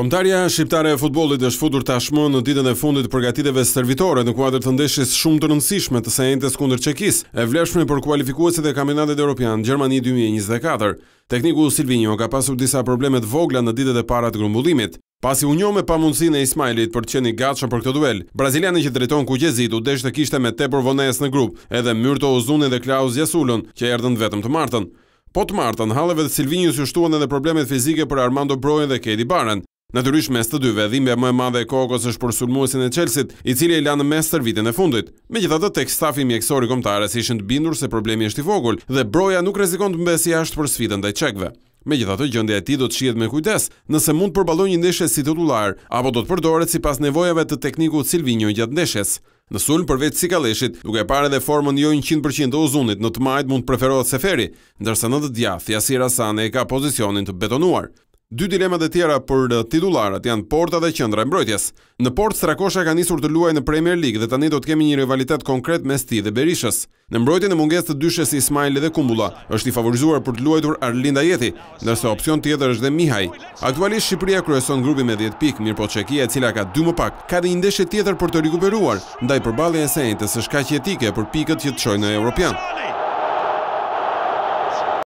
Komtarja shqiptare e futbollit është futur tashmë në ditën e fundit përgatitjeve servitore në kuadër të ndeshjes shumë të rëndësishme të Saintes kundër Çekis, e vlefshme për kualifikuesit e kampionatit evropian Gjermani 2024. Tekniku Silvinho ka pasur disa probleme të vogla në ditët e para të grumbullimit. Pasi u njoh me pamundësinë e Ismailit për të qenë i gatshëm për këtë duel, braziliani që drejton Kujezit u desh të kishte me tepër vonesë në grup, edhe Myrto Ozuni dhe Klaus Jasulun, që erdhën vetëm të martën. Po të martën, halleve dhe Silvinjus ju shtuan edhe problemet fizike për Armando Brojën dhe Kedi Baren. Natyrisht mes të dyve dhimbja më e madhe e kokës është për sulmuesin e Chelsit, i cili e la në mes tërvitën e fundit. Megjithatë, tek stafi mjekësor i kombëtarës ishin të bindur se problemi është i vogël dhe broja nuk rrezikon të mbësi jashtë për sfidën ndaj Çekëve. Megjithatë, gjendja e tij do të shihet me kujdes, nëse mund të përballojë një ndeshje si titullar apo do të përdoret sipas nevojave të teknikut Silvinho gjatë ndeshjes. Në sulm përveç Sikalleshit, duke parë edhe formën jo 100% të Ozunit, në të majtë mund të preferohet Seferi, ndërsa në të djathtë Yasir Asane ka pozicionin të betonuar. Dy dilema e tjera për titullarët janë Porta dhe Qendra e Mbrojtjes. Në Port Strakosha ka nisur të luajë në Premier League dhe tani do të kemi një rivalitet konkret mes tij dhe Berishës. Në mbrojtjen e mungesë të dyshës Ismail dhe Kumbulla është i favorizuar për të luajtur Arlinda Jethi, ndërsa opsion tjetër është dhe Mihaj. Aktualisht Shqipëria kryeson grupin me 10 pikë, mirëpo Çekia, e cila ka 2 më pak, ka një ndeshje tjetër për të rikuperuar ndaj përballjes së njëjtës së shkaqjetike për pikët që të çojnë në European.